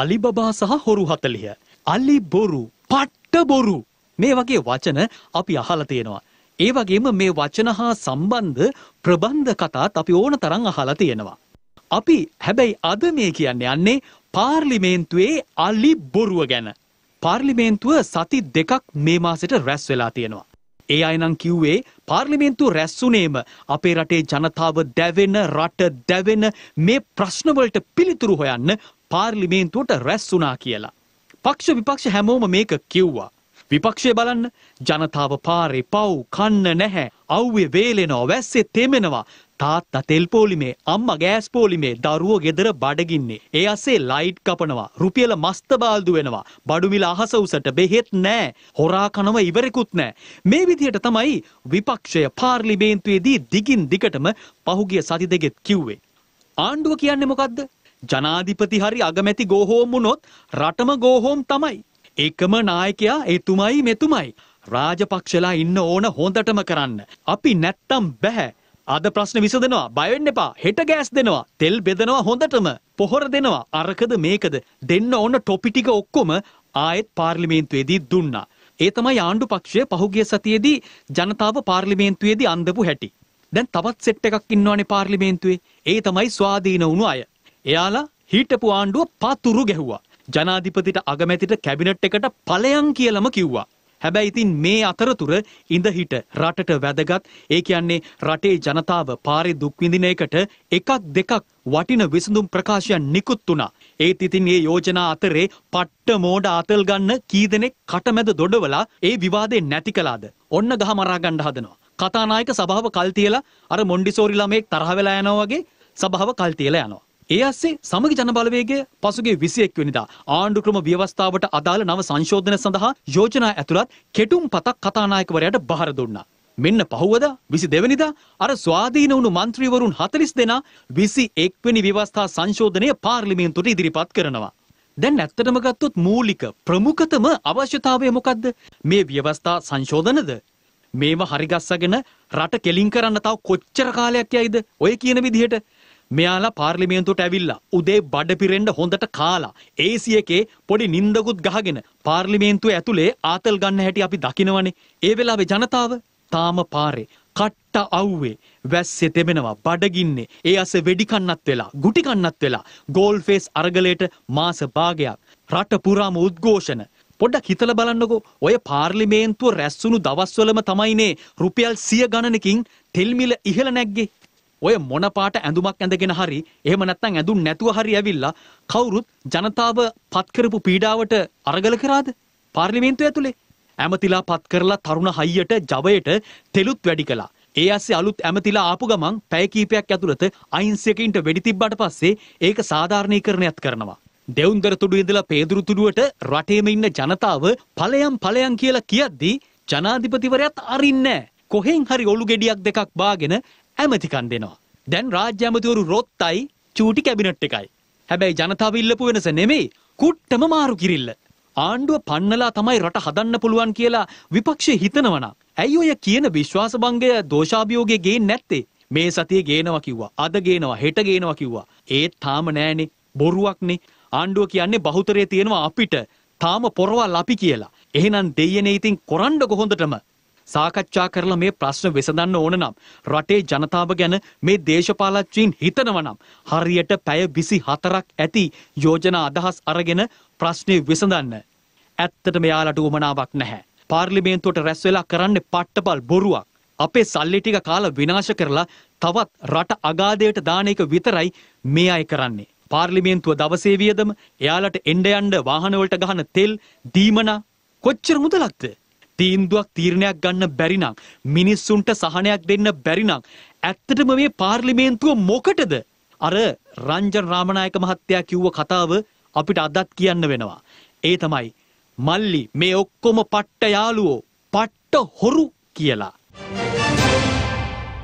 Alibaba සහ හොරු හතලිය. අලි බොරු පට්ට බොරු. මේ වගේ වචන අපි අහල තියෙනවා. ඒ වගේම මේ වචන හා සම්බන්ධ ප්‍රබන්ධ කතාත් අපි ඕන තරං අහලා තියෙනවා. අපි හැබැයි අද මේ කියන්නේ යන්නේ පාර්ලිමේන්තුවේ අලි බොරුව ගැන. පාර්ලිමේන්තුව සති දෙකක් මේ මාසෙට රැස් වෙලා තියෙනවා. ඒ අයනම් කිව්වේ පාර්ලිමේන්තු රැස්සුනේම අපේ රටේ ජනතාව දැවෙන රට දැවෙන මේ ප්‍රශ්නවලට පිළිතුරු හොයන්න පාර්ලිමේන්තුවට රැස් වුණා කියලා. පක්ෂ විපක්ෂ හැමෝම මේක කිව්වා. විපක්ෂය බලන්න ජනතාව පාරේ පව් කන්න නැහැ අව්වේ වේලෙනවා වැස්සේ තෙමෙනවා තාත්තා තෙල් පෝලිමේ අම්මා ගෑස් පෝලිමේ දරුවෝ ගෙදර බඩගින්නේ ඒ අසේ ලයිට් කපනවා රුපියල මස්ත බාල්දු වෙනවා බඩු මිල අහස උසට බෙහෙත් නැහැ හොරා කනව ඉවරෙකුත් නැහැ මේ විදිහට තමයි විපක්ෂය පාර්ලිමේන්තුවේදී දිගින් දිගටම පහුගිය සති දෙකෙත් කිව්වේ ආණ්ඩුව කියන්නේ මොකද්ද ජනාධිපති හරි අගමැති ගෝහෝම් වුණොත් රටම ගෝහෝම් තමයි. එකම නායකයා එතුමයි මෙතුමයි. රාජපක්ෂලා ඉන්න ඕන හොඳටම කරන්න. අපි නැත්තම් බැහැ. අද ප්‍රශ්න විසඳනවා බය වෙන්න එපා. හෙට ගෑස් දෙනවා. තෙල් බෙදනවා හොඳටම. පොහොර දෙනවා. අරකද මේකද දෙන්න ඕන ටොපි ටික ඔක්කොම ආයෙත් පාර්ලිමේන්තුවේදී දුන්නා. ඒ තමයි ආණ්ඩු පක්ෂය පහුගිය සතියේදී ජනතාව පාර්ලිමේන්තුවේදී අන්දපු හැටි. දැන් තවත් සෙට් එකක් ඉන්නවනේ පාර්ලිමේන්තුවේ. ඒ තමයි ස්වාධීන වුණු අය. එයාලා හීටපු ආණ්ඩුව පතුරු ගැහුවා. ජනාධිපතිට අගමැතිට කැබිනට් එකට ඵලයන් කියලම කිව්වා. හැබැයි ඉතින් මේ අතරතුර ඉඳහිට රටට වැදගත් ඒ කියන්නේ රටේ ජනතාව පාරේ දුක් විඳින එකට එකක් දෙකක් වටින විසඳුම් ප්‍රකාශයන් නිකුත් වුණා. ඒත් ඉතින් මේ යෝජනා අතරේ පට්ට මෝඩ අතල් ගන්න කී දෙනෙක් කටමැද දොඩවලා ඒ විවාදේ නැති කළාද? ඔන්න ගහ මරා ගන්න හදනවා. කතානායක සභාව කල් තියලා අර මොන්ඩිසෝරි ළමෙක් තරහ වෙලා යනවා වගේ සභාව කල් තියලා යනවා. ඒ අස්සේ සමගි ජනබලවේගය පසුගේ 21 වෙනිදා ආණ්ඩු ක්‍රම ව්‍යවස්ථාවට අදාළ නව සංශෝධන සඳහා යෝජනා ඇතුළත් කෙටුම් පතක් කතානායකවරයාට බහර දුන්නා. මෙන්න පහුවද 22 වෙනිදා අර ස්වාධීන වුණු മന്ത്രിවරුන් 40 දෙනා 21 වෙනි ව්‍යවස්ථා සංශෝධනය පාර්ලිමේන්තුවට ඉදිරිපත් කරනවා. දැන් ඇත්තටම ගත්තොත් මූලික ප්‍රමුඛතම අවශ්‍යතාවය මොකද්ද? මේ ව්‍යවස්ථා සංශෝධනද? මේව හරිගස්සගෙන රට කෙලින් කරන්න තව කොච්චර කාලයක් යයිද? ඔය කියන විදිහට මෙයාලා පාර්ලිමේන්තුවට ඇවිල්ලා උදේ බඩ පිරෙන්න හොඳට කාලා AC එකේ පොඩි නින්දකුත් ගහගෙන පාර්ලිමේන්තුව ඇතුලේ ආතල් ගන්න හැටි අපි දකිනවනේ. ඒ වෙලාවේ ජනතාව තාම පාරේ කට්ට අව්වේ වැස්සේ තෙමෙනවා බඩගින්නේ ඒ අස වෙඩිකන්නත් වෙලා ගුටිකන්නත් වෙලා ගෝල් ෆේස් අරගලයට මාස භාගයක් රට පුරාම උද්ඝෝෂණ පොඩ්ඩක් හිතල බලන්නකෝ ඔය පාර්ලිමේන්තුව රැස්සුණු දවස්වලම තමයිනේ රුපියල් සිය ගණනකින් තෙල්මිල ඉහළ නැග්ගේ ඔය මොන පාට ඇඳුමක් ඇඳගෙන හරි එහෙම නැත්නම් ඇඳුම් නැතුව හරි ඇවිල්ලා කවුරුත් ජනතාව පත් කරපු පීඩාවට අරගල කරාද පාර්ලිමේන්තුව ඇතුලේ ඇමතිලා පත් කරලා තරුණ හයියට ජවයට තෙලුත් වැඩි කළා ඒ ඇස්සේ අලුත් ඇමතිලා ආපු ගමන් පැය කීපයක් ඇතුළත අහිංසකයින්ට වෙඩි තිබ්බට පස්සේ ඒක සාධාරණීකරණයක් කරනවා දෙවුන්දර තුඩු ඉඳලා පේදුරු තුඩුවට රටේම ඉන්න ජනතාව ඵලයන් ඵලයන් කියලා කියද්දී ජනාධිපතිවරයාත් අරින්නේ නැහැ කොහෙන් හරි ඔලු ගෙඩියක් දෙකක් බාගෙන ඇමතිකන් දෙනවා. දැන් රාජ්‍ය ඇමතිවරු රොත්තයි චූටි කැබිනට් එකයි. හැබැයි ජනතාව ඉල්ලපු වෙනස නෙමෙයි කුට්ටම මාරු කිරිල්ල. ආණ්ඩුව පන්නලා තමයි රට හදන්න පුළුවන් කියලා විපක්ෂය හිතනවනම්. ඇයි ඔය කියන විශ්වාසභංගය දෝෂාභියෝගේ ගේන්නේ නැත්තේ? මේ සතිය ගේනවා කිව්වා. අද ගේනවා, හෙට ගේනවා කිව්වා. ඒත් තාම නෑනේ. බොරුවක්නේ. ආණ්ඩුව කියන්නේ බහුතරය තියෙනවා අපිට. තාම පොරවල් අපි කියලා. එහෙනම් දෙයනේ ඉතින් කොරන්න කොහොඳටම සාකච්ඡා කරලා මේ ප්‍රශ්න විසඳන්න ඕන නම් රටේ ජනතාව ගැන මේ දේශපාලච්චීන් හිතනවා නම් හරියට පැය 24ක් ඇති යෝජනා අදහස් අරගෙන ප්‍රශ්නේ විසඳන්න. ඇත්තටම යාලට උවමනාවක් නැහැ. පාර්ලිමේන්තුවට රැස් වෙලා කරන්නේ පට්ටපල් බොරුවක්. අපේ සල්ලි ටික කාලා විනාශ කරලා තවත් රට අගාධයට දාන එක විතරයි මේ අය කරන්නේ. පාර්ලිමේන්තුව දවසේ වියදම එයාලට එන්න යන්න වාහන වලට ගහන තෙල් දීමනා කොච්චර මුදලක්ද? තීන්දුවක් තීරණයක් ගන්න බැරි නම් මිනිස්සුන්ට සහනයක් දෙන්න බැරි නම් ඇත්තටම මේ පාර්ලිමේන්තුව මොකටද? අර රංජන් රාමනායක මහත්තයා කිව්ව කතාව අපිට අදත් කියන්න වෙනවා. ඒ තමයි මල්ලි මේ ඔක්කොම පට්ට යාළුවෝ පට්ට හොරු කියලා.